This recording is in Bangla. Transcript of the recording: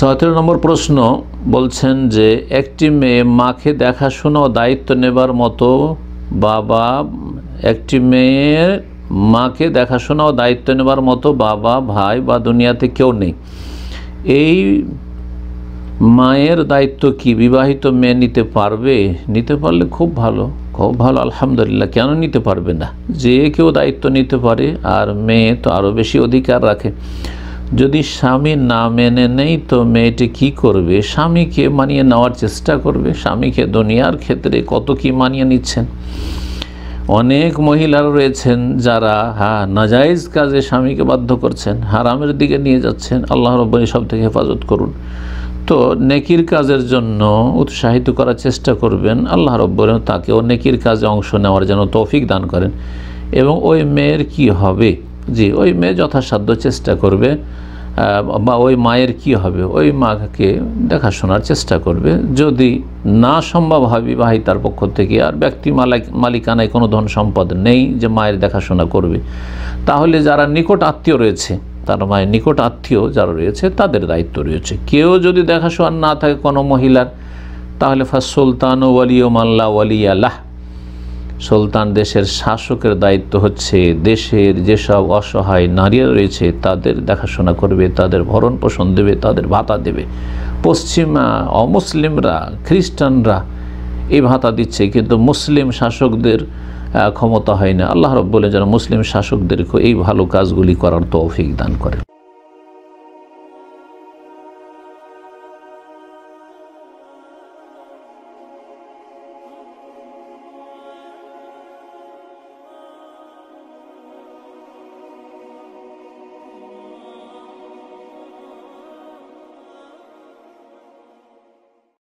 সতেরো নম্বর প্রশ্ন বলছেন যে একটি মেয়ে মাকে দেখাশোনা ও দায়িত্ব নেবার মতো বাবা একটি মেয়ের মাকে দেখাশোনা ও দায়িত্ব নেবার মতো বাবা ভাই বা দুনিয়াতে কেউ নেই এই মায়ের দায়িত্ব কি বিবাহিত মেয়ে নিতে পারবে নিতে পারলে খুব ভালো খুব ভালো আলহামদুলিল্লাহ কেন নিতে পারবে না যে কেউ দায়িত্ব নিতে পারে আর মেয়ে তো আরও বেশি অধিকার রাখে যদি স্বামী না মেনে নেই তো মেয়েটি কি করবে স্বামীকে মানিয়ে নেওয়ার চেষ্টা করবে স্বামীকে দুনিয়ার ক্ষেত্রে কত কি মানিয়ে নিচ্ছেন অনেক মহিলারা রয়েছেন যারা হ্যাঁ নাজাইজ কাজে স্বামীকে বাধ্য করছেন হারামের দিকে নিয়ে যাচ্ছেন আল্লাহ রব্বানি সব থেকে হেফাজত করুন তো নেকির কাজের জন্য উৎসাহিত করার চেষ্টা করবেন আল্লাহ রব্বর তাকেও নেকির কাজে অংশ নেওয়ার জন্য তৌফিক দান করেন এবং ওই মেয়ের কি হবে জি ওই মেয়ে যথাসাধ্য চেষ্টা করবে বা ওই মায়ের কি হবে ওই মাকে দেখাশোনার চেষ্টা করবে যদি না সম্ভব হয় বিবাহিতার পক্ষ থেকে আর ব্যক্তি মালিক মালিকানায় কোনো ধন সম্পদ নেই যে মায়ের দেখাশোনা করবে তাহলে যারা নিকট আত্মীয় রয়েছে তার মায়ের নিকট আত্মীয় যারা রয়েছে তাদের দায়িত্ব রয়েছে কেউ যদি দেখাশোনা না থাকে কোনো মহিলার তাহলে ফাজ সুলতান ওয়ালিও মাল্লা ওয়ালিয়াল্লাহ সুলতান দেশের শাসকের দায়িত্ব হচ্ছে দেশের যেসব অসহায় নারীরা রয়েছে তাদের দেখাশোনা করবে তাদের ভরণ পোষণ দেবে তাদের ভাতা দেবে পশ্চিমা অমুসলিমরা খ্রিস্টানরা এই ভাতা দিচ্ছে কিন্তু মুসলিম শাসকদের ক্ষমতা হয় না আল্লাহ বলে যেন মুসলিম শাসকদেরকে এই ভালো কাজগুলি করার তৌফিক দান করেন